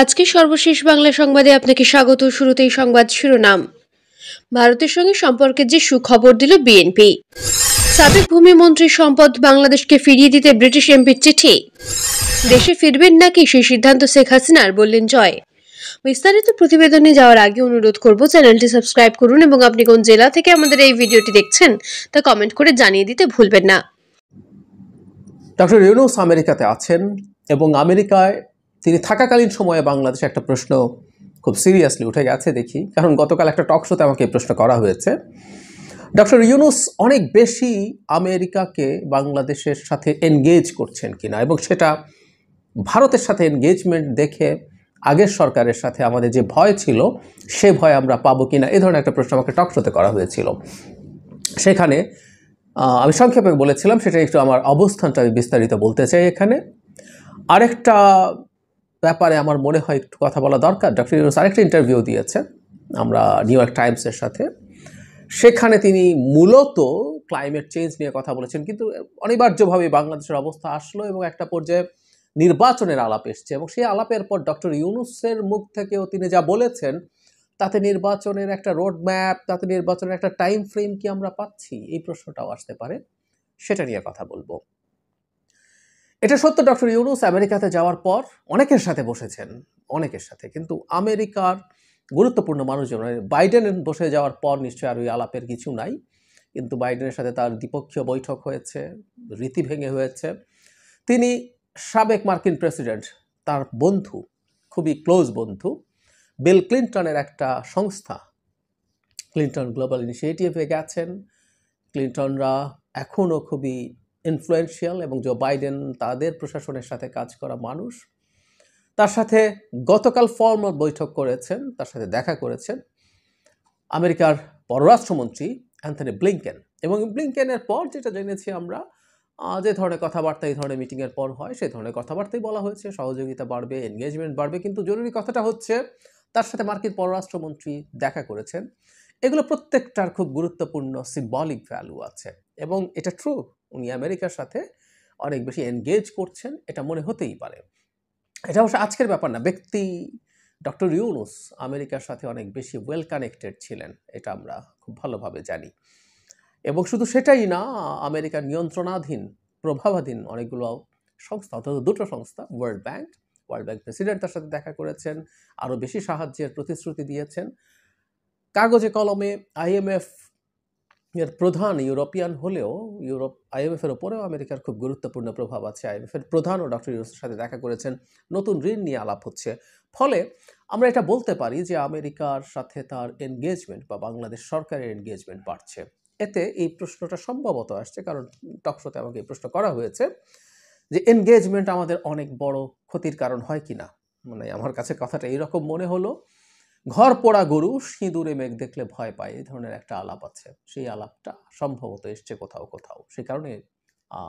আজকে সর্বশেষ বাংলা সংবাদে আপনাকে স্বাগত শুরুতেই সংবাদ শিরোনাম ভারতের সঙ্গে সম্পর্কে যে সুখবর দিল বিএনপি সাবেক ভূমিমন্ত্রী সম্পদ বাংলাদেশকে ফিরিয়ে দিতে ব্রিটিশ এমপির চিঠি দেশে ফিরবেন নাকি সেই সিদ্ধান্ত শেখ হাসিনার বললেন জয় বিস্তারিত প্রতিবেদনে যাওয়ার আগে অনুরোধ করব চ্যানেলটি সাবস্ক্রাইব করুন এবং আপনি কোন জেলা থেকে আমাদের এই ভিডিওটি দেখছেন তা কমেন্ট করে জানিয়ে দিতে ভুলবেন না ডক্টর ইউনুস আমেরিকাতে আছেন এবং আমেরিকায় তিনি থাকাকালীন সময়ে বাংলাদেশে একটা প্রশ্ন খুব সিরিয়াসলি উঠে গেছে দেখি কারণ গতকাল একটা টক শোতে আমাকে প্রশ্ন করা হয়েছে ডক্টর ইউনুস অনেক বেশি আমেরিকাকে বাংলাদেশের সাথে এনগেজ করছেন কিনা এবং সেটা ভারতের সাথে এনগেজমেন্ট দেখে আগের সরকারের সাথে আমাদের যে ভয় ছিল সে ভয় আমরা পাবো কিনা এ ধরনের একটা প্রশ্ন আমাকে টকশোতে করা হয়েছিল সেখানে আমি সংক্ষেপে বলেছিলাম সেটা একটু আমার অবস্থানটা আমি বিস্তারিত বলতে চাই এখানে আরেকটা ব্যাপারে আমার মনে হয় একটু কথা বলা দরকার ডক্টর ইউনুস আরেকটা ইন্টারভিউ দিয়েছে আমরা নিউ ইয়র্ক টাইমসের সাথে সেখানে তিনি মূলত ক্লাইমেট চেঞ্জ নিয়ে কথা বলেছেন কিন্তু অনিবার্যভাবে বাংলাদেশের অবস্থা আসলো এবং একটা পর্যায়ে নির্বাচনের আলাপ এসছে এবং সেই আলাপের পর ডক্টর ইউনুসের মুখ থেকেও তিনি যা বলেছেন তাতে নির্বাচনের একটা রোড ম্যাপ তাতে নির্বাচনের একটা টাইম ফ্রেম কি আমরা পাচ্ছি এই প্রশ্নটাও আসতে পারে সেটা নিয়ে কথা বলবো এটা সত্য ডক্টর ইউনুস আমেরিকাতে যাওয়ার পর অনেকের সাথে বসেছেন অনেকের সাথে কিন্তু আমেরিকার গুরুত্বপূর্ণ মানুষজন মানে বাইডেন বসে যাওয়ার পর নিশ্চয়ই আর ওই আলাপের কিছু নাই কিন্তু বাইডেনের সাথে তার দ্বিপক্ষীয় বৈঠক হয়েছে রীতি ভেঙে হয়েছে তিনি সাবেক মার্কিন প্রেসিডেন্ট তার বন্ধু খুবই ক্লোজ বন্ধু বিল ক্লিন্টনের একটা সংস্থা ক্লিন্টন গ্লোবাল ইনিশিয়েটিভে গেছেন ক্লিন্টনরা এখনও খুবই ইনফ্লুয়েন্সিয়াল এবং জো বাইডেন তাদের প্রশাসনের সাথে কাজ করা মানুষ তার সাথে গতকাল ফর্মাল বৈঠক করেছেন তার সাথে দেখা করেছেন আমেরিকার পররাষ্ট্রমন্ত্রী অ্যান্থনি ব্লিংকেন এবং ব্লিংকেনের পর যেটা জেনেছি আমরা যে ধরনের কথাবার্তা এই ধরনের মিটিংয়ের পর হয় সেই ধরনের কথাবার্তাই বলা হয়েছে সহযোগিতা বাড়বে এনগেজমেন্ট বাড়বে কিন্তু জরুরি কথাটা হচ্ছে তার সাথে মার্কিন পররাষ্ট্রমন্ত্রী দেখা করেছেন এগুলো প্রত্যেকটার খুব গুরুত্বপূর্ণ সিম্বলিক ভ্যালু আছে এবং এটা ট্রু উনি আমেরিকার সাথে অনেক বেশি এনগেজ করছেন এটা মনে হতেই পারে এটা অবশ্য আজকের ব্যাপার না ব্যক্তি ডক্টর ইউনুস আমেরিকার সাথে অনেক বেশি ওয়েল কানেক্টেড ছিলেন এটা আমরা খুব ভালোভাবে জানি এবং শুধু সেটাই না আমেরিকার নিয়ন্ত্রণাধীন প্রভাবাধীন অনেকগুলো সংস্থা অর্থাৎ দুটো সংস্থা World Bank World Bank president তার সাথে দেখা করেছেন আরও বেশি সাহায্যের প্রতিশ্রুতি দিয়েছেন কাগজে কলমে আইএমএফ এর প্রধান ইউরোপিয়ান হলেও ইউরোপ আইএমএফের ওপরেও আমেরিকার খুব গুরুত্বপূর্ণ প্রভাব আছে আইএমএফের প্রধানও ডক্টর ইউরোসের সাথে দেখা করেছেন নতুন ঋণ নিয়ে আলাপ হচ্ছে ফলে আমরা এটা বলতে পারি যে আমেরিকার সাথে তার এনগেজমেন্ট বা বাংলাদেশ সরকারের এনগেজমেন্ট বাড়ছে এতে এই প্রশ্নটা সম্ভবত আসছে কারণ টকশোতে আমাকে এই প্রশ্ন করা হয়েছে যে এনগেজমেন্ট আমাদের অনেক বড় ক্ষতির কারণ হয় কি না মানে আমার কাছে কথাটা এইরকম মনে হলো ঘর পোড়া গরু সিঁদুরে মেঘ দেখলে ভয় পায় এই ধরনের একটা আলাপ আছে সেই আলাপটা সম্ভবত এসছে কোথাও কোথাও সে কারণে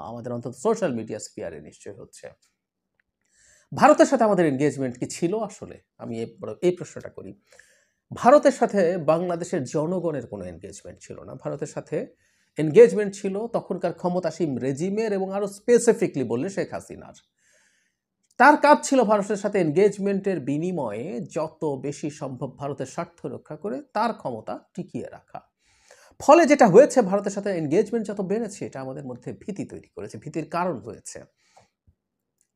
আমাদের অন্তত সোশ্যাল মিডিয়া স্পিয়ারে নিশ্চয় হচ্ছে ভারতের সাথে আমাদের এনগেজমেন্ট কি ছিল আসলে আমি এই প্রশ্নটা করি ভারতের সাথে বাংলাদেশের জনগণের কোনো এনগেজমেন্ট ছিল না ভারতের সাথে এনগেজমেন্ট ছিল তখনকার ক্ষমতাসীন রেজিমের এবং আরও স্পেসিফিকলি বললে শেখ হাসিনার তার কাজ ছিল ভারতের সাথে এনগেজমেন্টের বিনিময়ে যত বেশি সম্ভব ভারতের স্বার্থ রক্ষা করে তার ক্ষমতা টিকিয়ে রাখা ফলে যেটা হয়েছে ভারতের সাথে এনগেজমেন্ট যত বেড়েছে এটা আমাদের মধ্যে ভীতি তৈরি করেছে ভীতির কারণ হয়েছে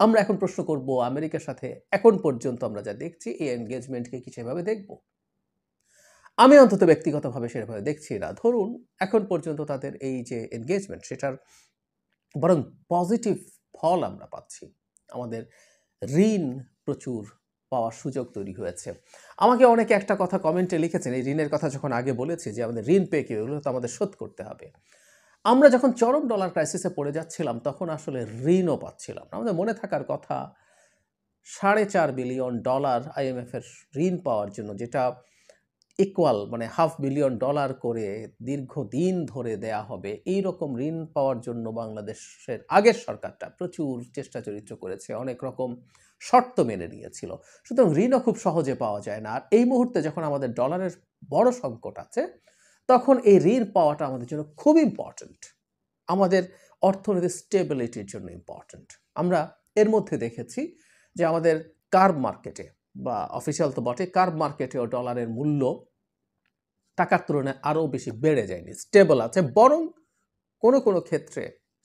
আমরা এখন প্রশ্ন করব আমেরিকার সাথে এখন পর্যন্ত আমরা যা দেখছি এই এনগেজমেন্টকে কি সেভাবে দেখব আমি অন্তত ব্যক্তিগতভাবে সেভাবে দেখছি না ধরুন এখন পর্যন্ত তাদের এই যে এনগেজমেন্ট সেটার বরং পজিটিভ ফল আমরা পাচ্ছি আমাদের ঋণ প্রচুর পাওয়ার সুযোগ তৈরি হয়েছে আমাকে অনেকে একটা কথা কমেন্টে লিখেছেন এই ঋণের কথা যখন আগে বলেছি যে আমাদের ঋণ পেয়ে কেউ তো আমাদের শোধ করতে হবে আমরা যখন চরম ডলার ক্রাইসিসে পড়ে যাচ্ছিলাম তখন আসলে ঋণও পাচ্ছিলাম আমাদের মনে থাকার কথা সাড়ে চার বিলিয়ন ডলার আইএমএফের ঋণ পাওয়ার জন্য যেটা ইকুয়াল মানে হাফ বিলিয়ন ডলার করে দীর্ঘদিন ধরে দেয়া হবে এই রকম ঋণ পাওয়ার জন্য বাংলাদেশের আগের সরকারটা প্রচুর চেষ্টা চরিত্র করেছে অনেক রকম শর্ত মেনে নিয়েছিল সুতরাং ঋণও খুব সহজে পাওয়া যায় না আর এই মুহূর্তে যখন আমাদের ডলারের বড় সংকট আছে তখন এই ঋণ পাওয়াটা আমাদের জন্য খুব ইম্পর্ট্যান্ট আমাদের অর্থনৈতিক স্টেবিলিটির জন্য ইম্পর্ট্যান্ট আমরা এর মধ্যে দেখেছি যে আমাদের কার্ব মার্কেটে বা অফিসিয়াল তো বটে কার্ব মার্কেটেও ডলারের মূল্য টাকার তুলনায় আরও বেশি বেড়ে যায়নি স্টেবল আছে বরং কোনো কোনো ক্ষেত্রে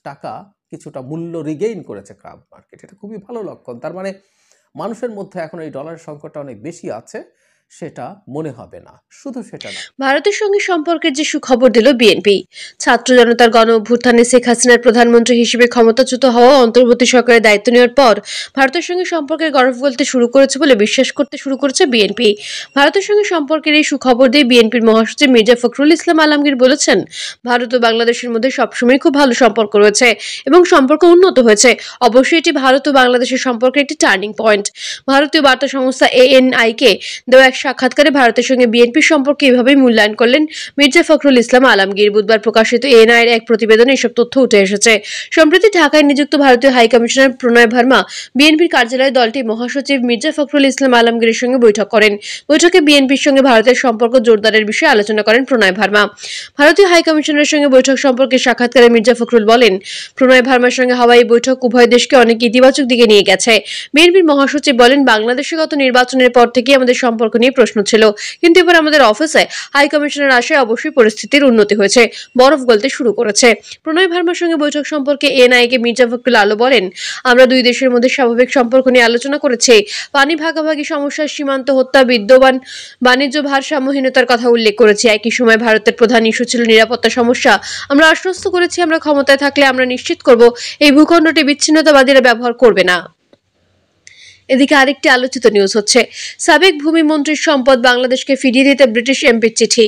টাকা কিছুটা মূল্য রিগেইন করেছে ক্রাফ মার্কেট এটা খুবই ভালো লক্ষণ তার মানে মানুষের মধ্যে এখন এই ডলারের সংকটটা অনেক বেশি আছে সেটা মনে হবে না শুধু সেটা না ভারতের সঙ্গে সম্পর্কের যে সুখবর দিল বিএনপি ছাত্র জনতার গণ অভ্যুত্থানে শেখ হাসিনার প্রধানমন্ত্রী হিসেবে ক্ষমতাচ্যুত হওয়া অন্তর্বর্তী সরকারের দায়িত্ব নেওয়ার পর ভারতের সঙ্গে সম্পর্কের গর্ব বলতে শুরু করেছে বলে বিশ্বাস করতে শুরু করেছে বিএনপি ভারতের সঙ্গে সম্পর্কের এই সুখবর দিয়ে বিএনপির মহাসচিব মির্জা ফখরুল ইসলাম আলমগীর বলেছেন ভারত ও বাংলাদেশের মধ্যে সবসময় খুব ভালো সম্পর্ক রয়েছে এবং সম্পর্ক উন্নত হয়েছে অবশ্যই এটি ভারত ও বাংলাদেশের সম্পর্কের একটি টার্নিং পয়েন্ট ভারতীয় বার্তা সংস্থা এএনআইকে দেওয়া এক সাক্ষাৎকারে ভারতের সঙ্গে বিএনপি সম্পর্কে এভাবেই মূল্যায়ন করলেন মির্জা ফখরুল ইসলাম আলমগীর বুধবার প্রকাশিত এনআইএর এক প্রতিবেদনে এসব তথ্য উঠে এসেছে সম্প্রতি ঢাকায় নিযুক্ত ভারতীয় হাইকমিশনার প্রণয় ভার্মা বিএনপির কার্যালয়ে দলটি মহাসচিব মির্জা ফখরুল ইসলাম আলমগীরের সঙ্গে বৈঠক করেন বৈঠকে বিএনপির সঙ্গে ভারতের সম্পর্ক জোরদারের বিষয়ে আলোচনা করেন প্রণয় ভার্মা ভারতীয় হাইকমিশনারের সঙ্গে বৈঠক সম্পর্কে সাক্ষাৎকারে মির্জা ফখরুল বলেন প্রণয় ভার্মার সঙ্গে হওয়া এই বৈঠক উভয় দেশকে অনেক ইতিবাচক দিকে নিয়ে গেছে বিএনপির মহাসচিব বলেন বাংলাদেশে গত নির্বাচনের পর থেকে আমাদের সম্পর্ক নিয়ে প্রশ্ন ছিল কিন্তু এবার আমাদের অফিসে হাই কমিশনের আশায় অবশ্যই পরিস্থিতির উন্নতি হয়েছে বরফ গলতে শুরু করেছে প্রণয় ভার্মার সঙ্গে বৈঠক সম্পর্কে এনআইকে মির্জা ফখরুল আলো বলেন আমরা দুই দেশের মধ্যে স্বাভাবিক সম্পর্ক নিয়ে আলোচনা করেছি পানি ভাগাভাগি সমস্যা সীমান্ত হত্যা বিদ্যমান বাণিজ্য ভারসাম্যহীনতার কথা উল্লেখ করেছি একই সময় ভারতের প্রধান ইস্যু ছিল নিরাপত্তা সমস্যা আমরা আশ্বস্ত করেছি আমরা ক্ষমতায় থাকলে আমরা নিশ্চিত করব এই ভূখণ্ডটি বিচ্ছিন্নতাবাদীরা ব্যবহার করবে না এদিকে আরেকটি আলোচিত নিউজ হচ্ছে সাবেক ভূমিমন্ত্রীর সম্পদ বাংলাদেশকে ফিরিয়ে দিতে ব্রিটিশ এমপির চিঠি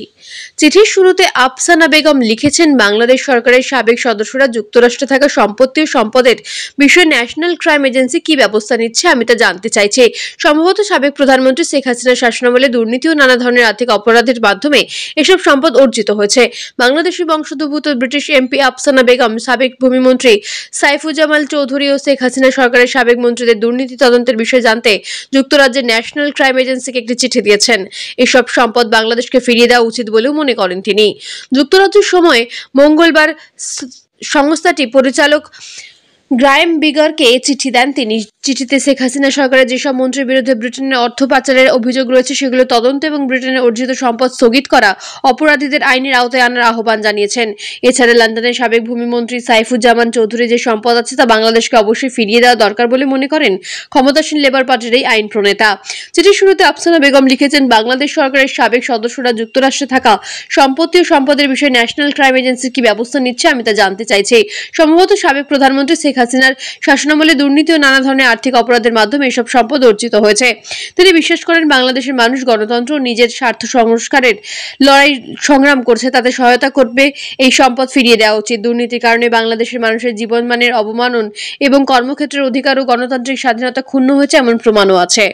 চিঠির শুরুতে আফসানা বেগম লিখেছেন বাংলাদেশ সরকারের সাবেক সদস্যরা যুক্তরাষ্ট্রে থাকা সম্পত্তি ও সম্পদের বিষয়ে ন্যাশনাল ক্রাইম এজেন্সি কি ব্যবস্থা নিচ্ছে আমি তা জানতে চাইছি সম্ভবত সাবেক প্রধানমন্ত্রী শেখ হাসিনার শাসনামলে দুর্নীতি ও নানা ধরনের আর্থিক অপরাধের মাধ্যমে এসব সম্পদ অর্জিত হয়েছে বাংলাদেশের বংশোদ্ভূত ব্রিটিশ এমপি আফসানা বেগম সাবেক ভূমিমন্ত্রী সাইফুজামাল চৌধুরী ও শেখ হাসিনা সরকারের সাবেক মন্ত্রীদের দুর্নীতি তদন্তের বিষয়ে জানতে যুক্তরাজ্যের ন্যাশনাল ক্রাইম এজেন্সিকে একটি চিঠি দিয়েছেন এসব সম্পদ বাংলাদেশকে ফিরিয়ে দেওয়া উচিত বলে বলেও মনে করেন তিনি যুক্তরাজ্যের সময়ে মঙ্গলবার সংস্থাটি পরিচালক গ্রায়েম বিগারকে চিঠি দেন তিনি চিঠিতে শেখ হাসিনা সরকারের যেসব মন্ত্রীর বিরুদ্ধে ব্রিটেনের অর্থ পাচারের অভিযোগ রয়েছে সেগুলো তদন্ত এবং ব্রিটেনের অর্জিত সম্পদ স্থগিত করা অপরাধীদের আইনের আওতায় আনার আহ্বান জানিয়েছেন এছাড়া লন্ডনের সাবেক ভূমিমন্ত্রী সাইফুজ্জামান চৌধুরী যে সম্পদ আছে তা বাংলাদেশকে অবশ্যই ফিরিয়ে দেওয়া দরকার বলে মনে করেন ক্ষমতাসীন লেবার পার্টির এই আইন প্রণেতা চিঠির শুরুতে আফসানা বেগম লিখেছেন বাংলাদেশ সরকারের সাবেক সদস্যরা যুক্তরাষ্ট্রে থাকা সম্পত্তি ও সম্পদের বিষয়ে ন্যাশনাল ক্রাইম এজেন্সির কি ব্যবস্থা নিচ্ছে আমি তা জানতে চাইছি সম্ভবত সাবেক প্রধানমন্ত্রী শেখ শেখ হাসিনার শাসনামলে দুর্নীতি ও নানা ধরনের আর্থিক অপরাধের মাধ্যমে এসব সম্পদ অর্জিত হয়েছে তিনি বিশ্বাস করেন বাংলাদেশের মানুষ গণতন্ত্র নিজের স্বার্থ সংস্কারের লড়াই সংগ্রাম করছে তাতে সহায়তা করবে এই সম্পদ ফিরিয়ে দেওয়া উচিত দুর্নীতির কারণে বাংলাদেশের মানুষের জীবনমানের অবমানন এবং কর্মক্ষেত্রের অধিকার ও গণতান্ত্রিক স্বাধীনতা ক্ষুণ্ণ হয়েছে এমন প্রমাণও আছে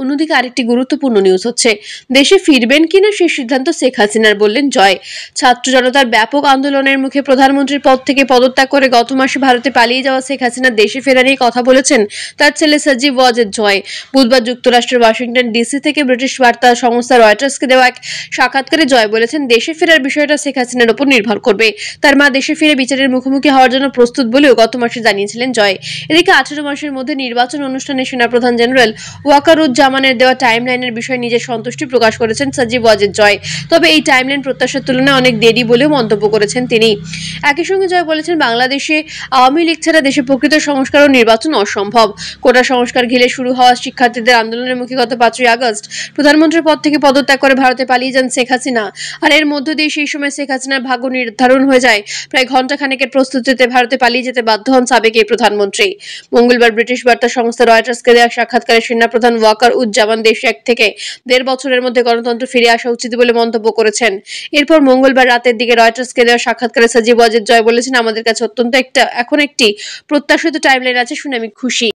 অন্যদিকে আরেকটি গুরুত্বপূর্ণ নিউজ হচ্ছে দেশে ফিরবেন কিনা সে সিদ্ধান্ত শেখ হাসিনার বললেন জয় ছাত্র জনতার ব্যাপক আন্দোলনের মুখে প্রধানমন্ত্রীর পদ থেকে পদত্যাগ করে গত মাসে ভারতে পালিয়ে যাওয়া শেখ হাসিনা দেশে ফেরা নিয়ে কথা বলেছেন তার ছেলে সাজিব ওয়াজেদ জয় বুধবার যুক্তরাষ্ট্রের ওয়াশিংটন ডিসি থেকে ব্রিটিশ বার্তা সংস্থা রয়টার্সকে দেওয়া এক সাক্ষাৎকারে জয় বলেছেন দেশে ফেরার বিষয়টা শেখ হাসিনার উপর নির্ভর করবে তার মা দেশে ফিরে বিচারের মুখোমুখি হওয়ার জন্য প্রস্তুত বলেও গত মাসে জানিয়েছিলেন জয় এদিকে আঠেরো মাসের মধ্যে নির্বাচন অনুষ্ঠানে সেনাপ্রধান জেনারেল ওয়াকারুজ্জাম জামানের দেওয়া টাইম লাইনের বিষয়ে নিজের সন্তুষ্টি প্রকাশ করেছেন সাজিব ওয়াজেদ জয় তবে এই টাইম লাইন প্রত্যাশার তুলনায় অনেক দেরি বলেও মন্তব্য করেছেন তিনি একই সঙ্গে জয় বলেছেন বাংলাদেশে আওয়ামী লীগ ছাড়া দেশে প্রকৃত সংস্কার ও নির্বাচন অসম্ভব কোটা সংস্কার ঘিরে শুরু হওয়া শিক্ষার্থীদের আন্দোলনের মুখে গত পাঁচই আগস্ট প্রধানমন্ত্রীর পদ থেকে পদত্যাগ করে ভারতে পালিয়ে যান শেখ হাসিনা আর এর মধ্য দিয়ে সেই সময় শেখ হাসিনার ভাগ্য নির্ধারণ হয়ে যায় প্রায় ঘন্টা খানেকের প্রস্তুতিতে ভারতে পালিয়ে যেতে বাধ্য হন সাবেক এই প্রধানমন্ত্রী মঙ্গলবার ব্রিটিশ বার্তা সংস্থা রয়টার্সকে দেওয়া সাক্ষাৎকারে সেনা প্রধান ওয়াকার সরকার উদযাপন দেশ এক থেকে দেড় বছরের মধ্যে গণতন্ত্র ফিরে আসা উচিত বলে মন্তব্য করেছেন এরপর মঙ্গলবার রাতের দিকে রয়টার্সকে দেওয়া সাক্ষাৎকারে সজীব ওয়াজেদ জয় বলেছেন আমাদের কাছে অত্যন্ত একটা এখন একটি প্রত্যাশিত টাইমলাইন আছে শুনে আমি খুশি